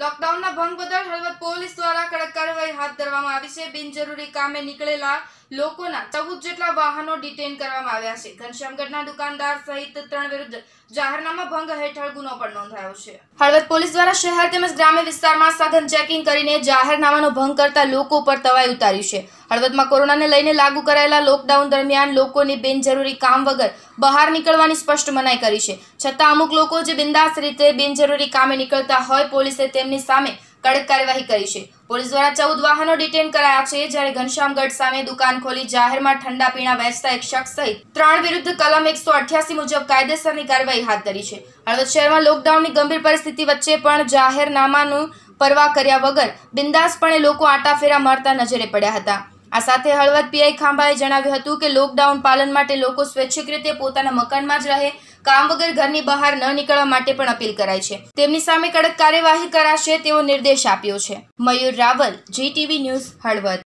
લોકડાઉનના ભંગ બદલ હળવદ પોલીસ દ્વારા કડક કાર્યવાહી હાથ ધરવામાં આવી છે બિનજરૂરી કામે નીકળેલા લોકોના ચૌદ જેટલા વાહનો ડિટેન કરવામાં આવ્યા છે ઘનશ્યામગઢના દુકાનદાર સહિત ત્રણ વિરુદ્ધ જાહેરનામા ભંગ હેઠળ ગુનો પણ નોંધાયો છે હળવદ પોલીસ દ્વારા શહેર તેમજ ગ્રામ્ય વિસ્તારમાં સઘન ચેકિંગ કરીને જાહેરનામાનો ભંગ કરતા લોકો પર તવાઈ ઉતાર્યું છે હળવદમાં કોરોનાને લઈને લાગુ કરાયેલા લોકડાઉન દરમિયાન લોકોને બિનજરૂરી કામ વગર બહાર નીકળવાની સ્પષ્ટ મનાઈ કરી છે છતાં અમુક લોકો જે બિંદાસ રીતે બિનજરૂરી કામે નીકળતા હોય પોલીસે તેમની સામે કડક કાર્યવાહી કરી છે પોલીસ દ્વારા ચૌદ વાહનો ડિટેન કરાયા છે જ્યારે ઘનશ્યામગઢ સામે દુકાન ખોલી જાહેરમાં ઠંડા પીણા વેચતા એક શખ્સ સહિત ત્રણ વિરુદ્ધ કલમ એકસો અઠ્યાસી મુજબ કાયદેસરની કાર્યવાહી હાથ ધરી છે હળવદ શહેરમાં લોકડાઉનની ગંભીર પરિસ્થિતિ વચ્ચે પણ જાહેરનામાનું પરવા કર્યા વગર બિંદાસપણે લોકો આંટા ફેરા મારતા નજરે પડ્યા હતા આ સાથે હળવદ પીઆઈ ખાંભાએ જણાવ્યું હતું કે લોકડાઉન પાલન માટે લોકો સ્વૈચ્છિક રીતે પોતાના મકાનમાં જ રહે કામ વગર ઘરની બહાર ન નીકળવા માટે પણ અપીલ કરાય છે તેમની સામે કડક કાર્યવાહી કરાશે તેવો નિર્દેશ આપ્યો છે મયુર રાવલ જીટીવી ન્યૂઝ હળવદ